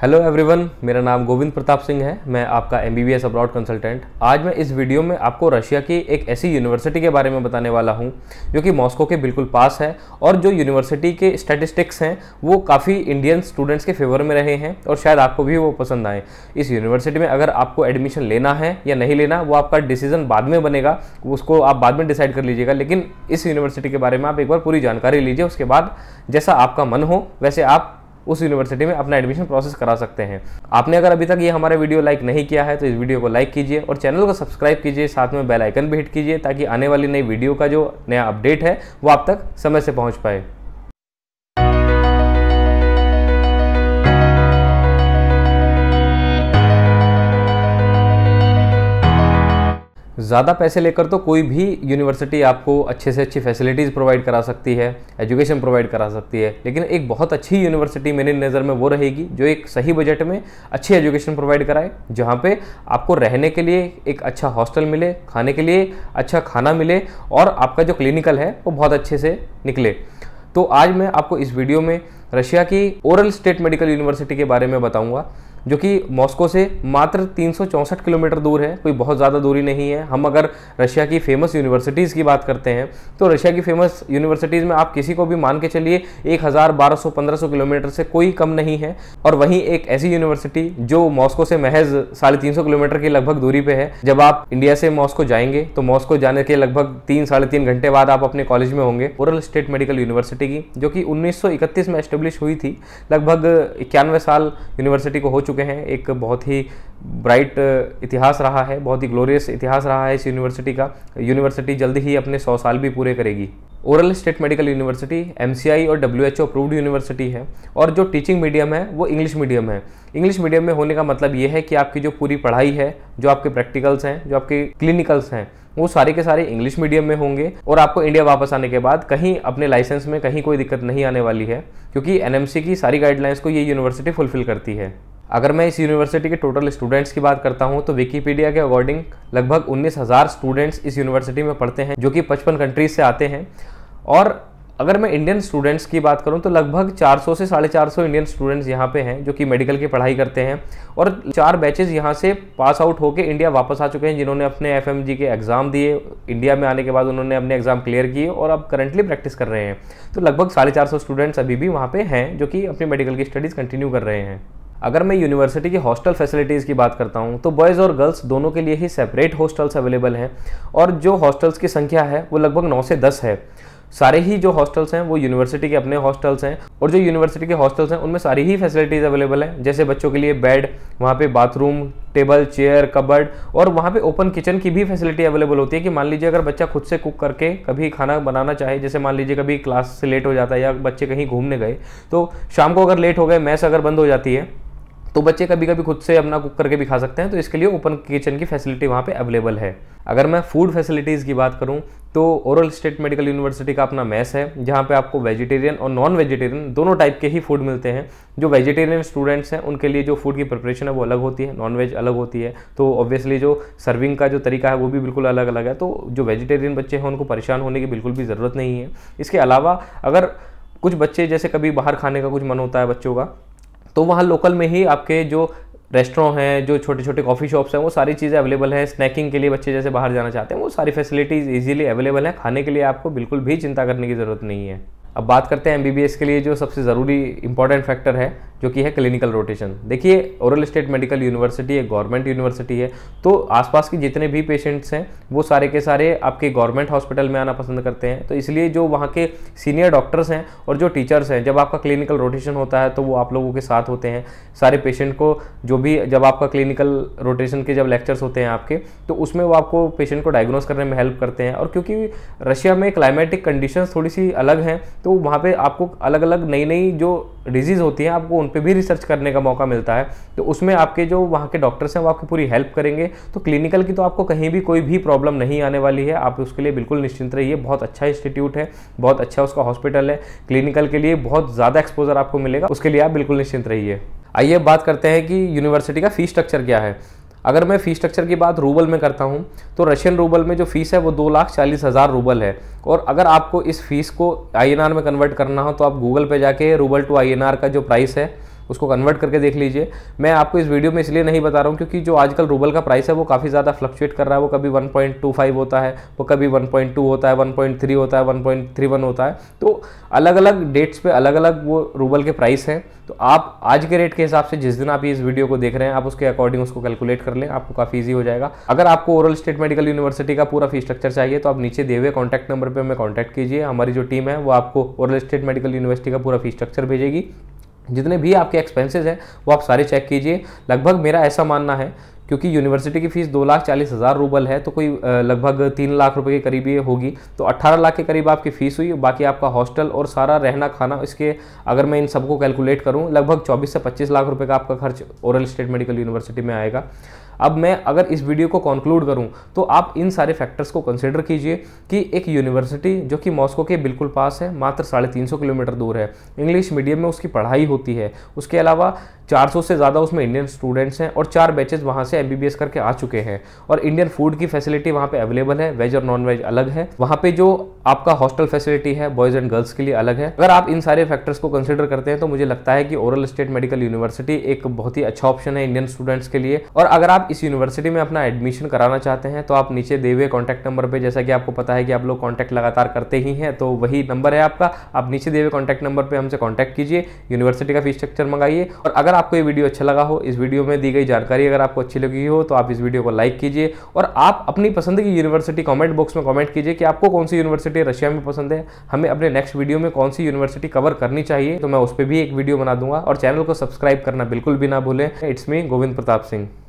hello everyone मेरा नाम गोविंद प्रताप सिंह है मैं आपका M B B S abroad consultant आज मैं इस वीडियो में आपको रशिया की एक ऐसी यूनिवर्सिटी के बारे में बताने वाला हूं जो कि मॉस्को के बिल्कुल पास है और जो यूनिवर्सिटी के स्टैटिस्टिक्स हैं वो काफ़ी इंडियन स्टूडेंट्स के फेवर में रहे हैं और शायद आपको भी वो पसंद आए इस यूनिवर्सिटी में अगर आपको एडमिशन लेना है या नहीं लेना वो आपका डिसीजन बाद में बनेगा उसको आप बाद में डिसाइड कर लीजिएगा लेकिन इस यूनिवर्सिटी के बारे में आप एक बार पूरी जानकारी लीजिए उसके बाद जैसा आपका मन हो वैसे आप उस यूनिवर्सिटी में अपना एडमिशन प्रोसेस करा सकते हैं आपने अगर अभी तक ये हमारा वीडियो लाइक नहीं किया है तो इस वीडियो को लाइक कीजिए और चैनल को सब्सक्राइब कीजिए साथ में बेल आइकन भी हिट कीजिए ताकि आने वाली नई वीडियो का जो नया अपडेट है वो आप तक समय से पहुँच पाए ज़्यादा पैसे लेकर तो कोई भी यूनिवर्सिटी आपको अच्छे से अच्छी फैसिलिटीज़ प्रोवाइड करा सकती है एजुकेशन प्रोवाइड करा सकती है लेकिन एक बहुत अच्छी यूनिवर्सिटी मेरी नज़र में वो रहेगी जो एक सही बजट में अच्छी एजुकेशन प्रोवाइड कराए जहाँ पे आपको रहने के लिए एक अच्छा हॉस्टल मिले खाने के लिए अच्छा खाना मिले और आपका जो क्लिनिकल है वो बहुत अच्छे से निकले तो आज मैं आपको इस वीडियो में रशिया की ओरल स्टेट मेडिकल यूनिवर्सिटी के बारे में बताऊँगा जो कि मॉस्को से मात्र तीन किलोमीटर दूर है कोई बहुत ज़्यादा दूरी नहीं है हम अगर रशिया की फेमस यूनिवर्सिटीज़ की बात करते हैं तो रशिया की फेमस यूनिवर्सिटीज़ में आप किसी को भी मान के चलिए एक हज़ार बारह सौ पंद्रह सौ किलोमीटर से कोई कम नहीं है और वहीं एक ऐसी यूनिवर्सिटी जो मॉस्को से महज साढ़े तीन सौ किलोमीटर की लगभग दूरी पर है जब आप इंडिया से मॉस्को जाएंगे तो मॉस्को जाने के लगभग तीन साढ़े तीन घंटे बाद आप अपने कॉलेज में होंगे ओरल स्टेट मेडिकल यूनिवर्सिटी की जो कि उन्नीस में एस्टेब्लिश हुई थी लगभग इक्यानवे साल यूनिवर्सिटी को हो चुका चुके हैं एक बहुत ही ब्राइट इतिहास रहा है बहुत ही ग्लोरियस इतिहास रहा है इस यूनिवर्सिटी का यूनिवर्सिटी जल्द ही अपने सौ साल भी पूरे करेगी Orel state medical university M और डब्ल्यू एच अप्रूव्ड यूनिवर्सिटी है और जो टीचिंग मीडियम है वो इंग्लिश मीडियम है इंग्लिश मीडियम में होने का मतलब ये है कि आपकी जो पूरी पढ़ाई है जो आपके प्रैक्टिकल्स हैं जो आपके क्लिनिकल्स हैं वो सारे के सारे इंग्लिश मीडियम में होंगे और आपको इंडिया वापस आने के बाद कहीं अपने लाइसेंस में कहीं कोई दिक्कत नहीं आने वाली है क्योंकि एनएमसी की सारी गाइडलाइंस को ये यूनिवर्सिटी फुलफिल करती है अगर मैं इस यूनिवर्सिटी के टोटल स्टूडेंट्स की बात करता हूँ तो विकीपीडिया के अकॉर्डिंग लगभग उन्नीस हज़ार स्टूडेंट्स इस यूनिवर्सिटी में पढ़ते हैं जो कि पचपन कंट्रीज से आते हैं और अगर मैं इंडियन स्टूडेंट्स की बात करूं तो लगभग 400 से साढ़े चार इंडियन स्टूडेंट्स यहाँ पे हैं जो कि मेडिकल की पढ़ाई करते हैं और चार बैचेज यहाँ से पास आउट होकर इंडिया वापस आ चुके हैं जिन्होंने अपने एफ के एग्ज़ाम दिए इंडिया में आने के बाद उन्होंने अपने एग्ज़ाम क्लियर किए और अब करंटली प्रैक्टिस कर रहे हैं तो लगभग साढ़े स्टूडेंट्स अभी भी वहाँ पर हैं जो कि अपनी मेडिकल की स्टडीज़ कंटिन्यू कर रहे हैं अगर मैं यूनिवर्सिटी की हॉस्टल फैसिलिटीज़ की बात करता हूँ तो बॉयज़ और गर्ल्स दोनों के लिए ही सेपरेट हॉस्टल्स अवेलेबल हैं और जो हॉस्टल्स की संख्या है वो लगभग नौ से दस है सारे ही जो हॉस्टल्स हैं वो यूनिवर्सिटी के अपने हॉस्टल्स हैं और जो यूनिवर्सिटी के हॉस्टल्स हैं उनमें सारी ही फैसिलिटीज़ अवेलेबल हैं जैसे बच्चों के लिए बेड वहाँ पे बाथरूम टेबल चेयर कबर्ड और वहाँ पे ओपन किचन की भी फैसिलिटी अवेलेबल होती है कि मान लीजिए अगर बच्चा खुद से कुक करके कभी खाना बनाना चाहे जैसे मान लीजिए कभी क्लास से लेट हो जाता है या बच्चे कहीं घूमने गए तो शाम को अगर लेट हो गए मैस अगर बंद हो जाती है तो बच्चे कभी कभी खुद से अपना कुक करके भी खा सकते हैं तो इसके लिए ओपन किचन की फैसिलिटी वहाँ पे अवेलेबल है अगर मैं फूड फैसिलिटीज़ की बात करूँ तो ओरल स्टेट मेडिकल यूनिवर्सिटी का अपना मैस है जहाँ पे आपको वेजिटेरियन और नॉन वेजिटेरियन दोनों टाइप के ही फूड मिलते हैं जो वेजिटेरियन स्टूडेंट्स हैं उनके लिए जो फूड की प्रिपरेशन है वो अलग होती है नॉन वेज अलग होती है तो ऑब्वियसली जो सर्विंग का जो तरीका है वो भी बिल्कुल अलग अलग है तो जो वेजिटेरियन बच्चे हैं उनको परेशान होने की बिल्कुल भी ज़रूरत नहीं है इसके अलावा अगर कुछ बच्चे जैसे कभी बाहर खाने का कुछ मन होता है बच्चों का तो वहाँ लोकल में ही आपके जो रेस्टोरों हैं जो छोटे छोटे कॉफ़ी शॉप्स हैं वो सारी चीज़ें अवेलेबल हैं स्नैकिंग के लिए बच्चे जैसे बाहर जाना चाहते हैं वो सारी फैसिलिटीज़ ईजिली अवेलेबल हैं खाने के लिए आपको बिल्कुल भी चिंता करने की ज़रूरत नहीं है अब बात करते हैं एमबीबीएस के लिए जो सबसे ज़रूरी इंपॉर्टेंट फैक्टर है जो कि है क्लिनिकल रोटेशन देखिए ओरल स्टेट मेडिकल यूनिवर्सिटी एक गवर्नमेंट यूनिवर्सिटी है तो आसपास के जितने भी पेशेंट्स हैं वो सारे के सारे आपके गवर्नमेंट हॉस्पिटल में आना पसंद करते हैं तो इसलिए जो वहाँ के सीनियर डॉक्टर्स हैं और जो टीचर्स हैं जब आपका क्लिनिकल रोटेशन होता है तो वो आप लोगों के साथ होते हैं सारे पेशेंट को जो भी जब आपका क्लिनिकल रोटेशन के जब लेक्चर्स होते हैं आपके तो उसमें वो आपको पेशेंट को डायग्नोस करने में हेल्प करते हैं और क्योंकि रशिया में क्लाइमेटिक कंडीशन थोड़ी सी अलग हैं तो वहाँ पे आपको अलग अलग नई नई जो डिजीज़ होती हैं आपको उन पर भी रिसर्च करने का मौका मिलता है तो उसमें आपके जो वहाँ के डॉक्टर्स हैं वो आपकी पूरी हेल्प करेंगे तो क्लिनिकल की तो आपको कहीं भी कोई भी प्रॉब्लम नहीं आने वाली है आप उसके लिए बिल्कुल निश्चिंत रहिए बहुत अच्छा इंस्टीट्यूट है बहुत अच्छा उसका हॉस्पिटल है क्लिनिकल के लिए बहुत ज़्यादा एक्सपोजर आपको मिलेगा उसके लिए आप बिल्कुल निश्चिंत रहिए आइए बात करते हैं कि यूनिवर्सिटी का फीस स्ट्रक्चर क्या है अगर मैं फ़ी स्ट्रक्चर की बात रूबल में करता हूँ तो रशियन रूबल में जो फ़ीस है वो दो लाख चालीस हज़ार रूबल है और अगर आपको इस फीस को आई में कन्वर्ट करना हो तो आप गूगल पर जाके रूबल टू आई का जो प्राइस है उसको कन्वर्ट करके देख लीजिए मैं आपको इस वीडियो में इसलिए नहीं बता रहा हूँ क्योंकि जो आजकल रूबल का प्राइस है वो काफ़ी ज़्यादा फ्लक्चुएट कर रहा है वो कभी 1.25 होता है वो कभी 1.2 होता है 1.3 होता है 1.31 होता है तो अलग अलग डेट्स पे अलग अलग वो रूबल के प्राइस हैं तो आप आज के रेट के हिसाब से जिस दिन आप इस वीडियो को देख रहे हैं आप उसके अकॉर्डिंग उसको कैलकुलेट कर लें आपको काफ़ी ईजी हो जाएगा अगर आपको ओरल स्टेट मेडिकल यूनिवर्सिटी का पूरा फी स्ट्रक्चर चाहिए तो आप नीचे दिए हुए कॉन्टैक्ट नंबर पर हमें कॉन्टैक्ट कीजिए हमारी जो टीम है वो आपको ओरल स्टेट मेडिकल यूनिवर्सिटी का पूरा फी स्ट्रक्चर भेजेगी जितने भी आपके एक्सपेंसेस हैं वो आप सारे चेक कीजिए लगभग मेरा ऐसा मानना है क्योंकि यूनिवर्सिटी की फ़ीस दो लाख चालीस हज़ार रूबल है तो कोई लगभग तीन लाख रुपए के करीब ये होगी तो अट्ठारह लाख के करीब आपकी फ़ीस हुई बाकी आपका हॉस्टल और सारा रहना खाना इसके अगर मैं इन सबको कैलकुलेट करूँ लगभग चौबीस से पच्चीस लाख रुपये का आपका खर्च ओरल स्टेट मेडिकल यूनिवर्सिटी में आएगा अब मैं अगर इस वीडियो को कंक्लूड करूँ तो आप इन सारे फैक्टर्स को कंसिडर कीजिए कि एक यूनिवर्सिटी जो कि मॉस्को के बिल्कुल पास है मात्र साढ़े तीन सौ किलोमीटर दूर है इंग्लिश मीडियम में उसकी पढ़ाई होती है उसके अलावा 400 से ज़्यादा उसमें इंडियन स्टूडेंट्स हैं और चार बैचेज वहाँ से एम करके आ चुके हैं और इंडियन फूड की फैसिलिटी वहाँ पे अवेलेबल है वेज और नॉन वेज अलग है वहाँ पे जो आपका हॉस्टल फैसिलिटी है बॉयज़ एंड गर्ल्स के लिए अलग है अगर आप इन सारे फैक्टर्स को कंसिडर करते हैं तो मुझे लगता है कि ओरल स्टेट मेडिकल यूनिवर्सिटी एक बहुत ही अच्छा ऑप्शन है इंडियन स्टूडेंट्स के लिए और अगर आप इस यूनिवर्सिटी में अपना एडमिशन कराना चाहते हैं तो आप नीचे दे हुए कॉन्टैक्ट नंबर पर जैसा कि आपको पता है कि आप लोग कॉन्टैक्ट लगातार करते ही हैं तो वही नंबर है आपका आप नीचे दे हुए कॉन्टैक्ट नंबर पर हमसे कॉन्टैक्ट कीजिए यूनिवर्सिटी का फीस स्ट्रक्चर मंगाइए और अगर आपको ये वीडियो अच्छा लगा हो इस वीडियो में दी गई जानकारी अगर आपको अच्छी लगी हो तो आप इस वीडियो को लाइक कीजिए और आप अपनी पसंद की यूनिवर्सिटी कमेंट बॉक्स में कमेंट कीजिए कि आपको कौन सी यूनिवर्सिटी रशिया में पसंद है हमें अपने नेक्स्ट वीडियो में कौन सी यूनिवर्सिटी कवर करनी चाहिए तो मैं उस पर भी एक वीडियो बना दूंगा और चैनल को सब्सक्राइब करना बिल्कुल भी ना भूलें इट्स मी गोविंद प्रताप सिंह